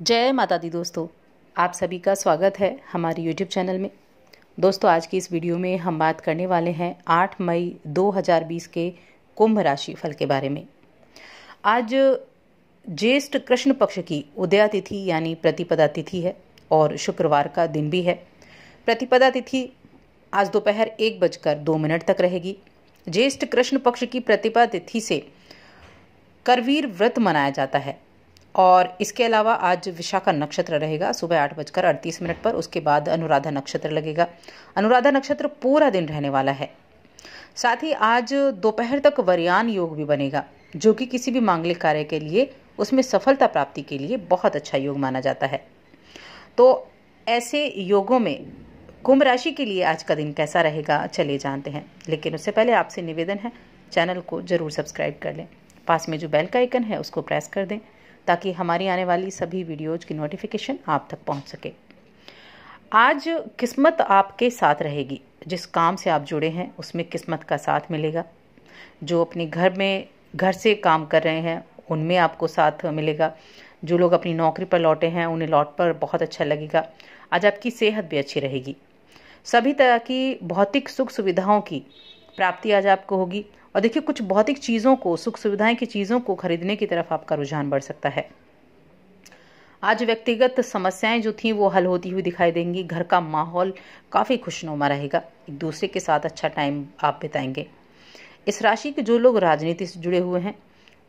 जय माता दी दोस्तों आप सभी का स्वागत है हमारे यूट्यूब चैनल में दोस्तों आज की इस वीडियो में हम बात करने वाले हैं 8 मई 2020 के कुंभ राशि फल के बारे में आज ज्येष्ठ कृष्ण पक्ष की उदया तिथि यानी प्रतिपदा तिथि है और शुक्रवार का दिन भी है प्रतिपदा तिथि आज दोपहर एक बजकर दो मिनट तक रहेगी ज्येष्ठ कृष्ण पक्ष की प्रतिपदा तिथि से करवीर व्रत मनाया जाता है और इसके अलावा आज विशाखा नक्षत्र रहेगा सुबह आठ बजकर अड़तीस मिनट पर उसके बाद अनुराधा नक्षत्र लगेगा अनुराधा नक्षत्र पूरा दिन रहने वाला है साथ ही आज दोपहर तक वरियान योग भी बनेगा जो कि किसी भी मांगलिक कार्य के लिए उसमें सफलता प्राप्ति के लिए बहुत अच्छा योग माना जाता है तो ऐसे योगों में कुंभ राशि के लिए आज का दिन कैसा रहेगा चलिए जानते हैं लेकिन उससे पहले आपसे निवेदन है चैनल को जरूर सब्सक्राइब कर लें पास में जो बेल का आइकन है उसको प्रेस कर दें ताकि हमारी आने वाली सभी वीडियोज की नोटिफिकेशन आप तक पहुँच सके आज किस्मत आपके साथ रहेगी जिस काम से आप जुड़े हैं उसमें किस्मत का साथ मिलेगा जो अपने घर में घर से काम कर रहे हैं उनमें आपको साथ मिलेगा जो लोग अपनी नौकरी पर लौटे हैं उन्हें लौट पर बहुत अच्छा लगेगा आज आपकी सेहत भी अच्छी रहेगी सभी तरह की भौतिक सुख सुविधाओं की प्राप्ति आज आपको होगी और देखिए कुछ भौतिक चीज़ों को सुख सुविधाएं की चीज़ों को खरीदने की तरफ आपका रुझान बढ़ सकता है आज व्यक्तिगत समस्याएं जो थी वो हल होती हुई दिखाई देंगी घर का माहौल काफ़ी खुशनुमा रहेगा एक दूसरे के साथ अच्छा टाइम आप बिताएंगे इस राशि के जो लोग राजनीति से जुड़े हुए हैं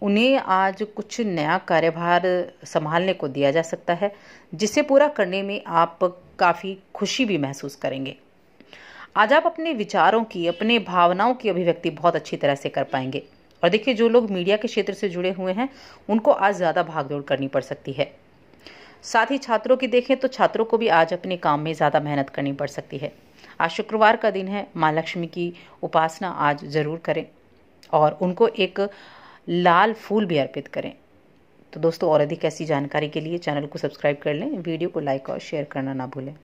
उन्हें आज कुछ नया कार्यभार संभालने को दिया जा सकता है जिसे पूरा करने में आप काफ़ी खुशी भी महसूस करेंगे आज आप अपने विचारों की अपने भावनाओं की अभिव्यक्ति बहुत अच्छी तरह से कर पाएंगे और देखिए जो लोग मीडिया के क्षेत्र से जुड़े हुए हैं उनको आज ज़्यादा भागदौड़ करनी पड़ सकती है साथ ही छात्रों की देखें तो छात्रों को भी आज अपने काम में ज़्यादा मेहनत करनी पड़ सकती है आज शुक्रवार का दिन है माँ लक्ष्मी की उपासना आज ज़रूर करें और उनको एक लाल फूल भी अर्पित करें तो दोस्तों और अधिक ऐसी जानकारी के लिए चैनल को सब्सक्राइब कर लें वीडियो को लाइक और शेयर करना ना भूलें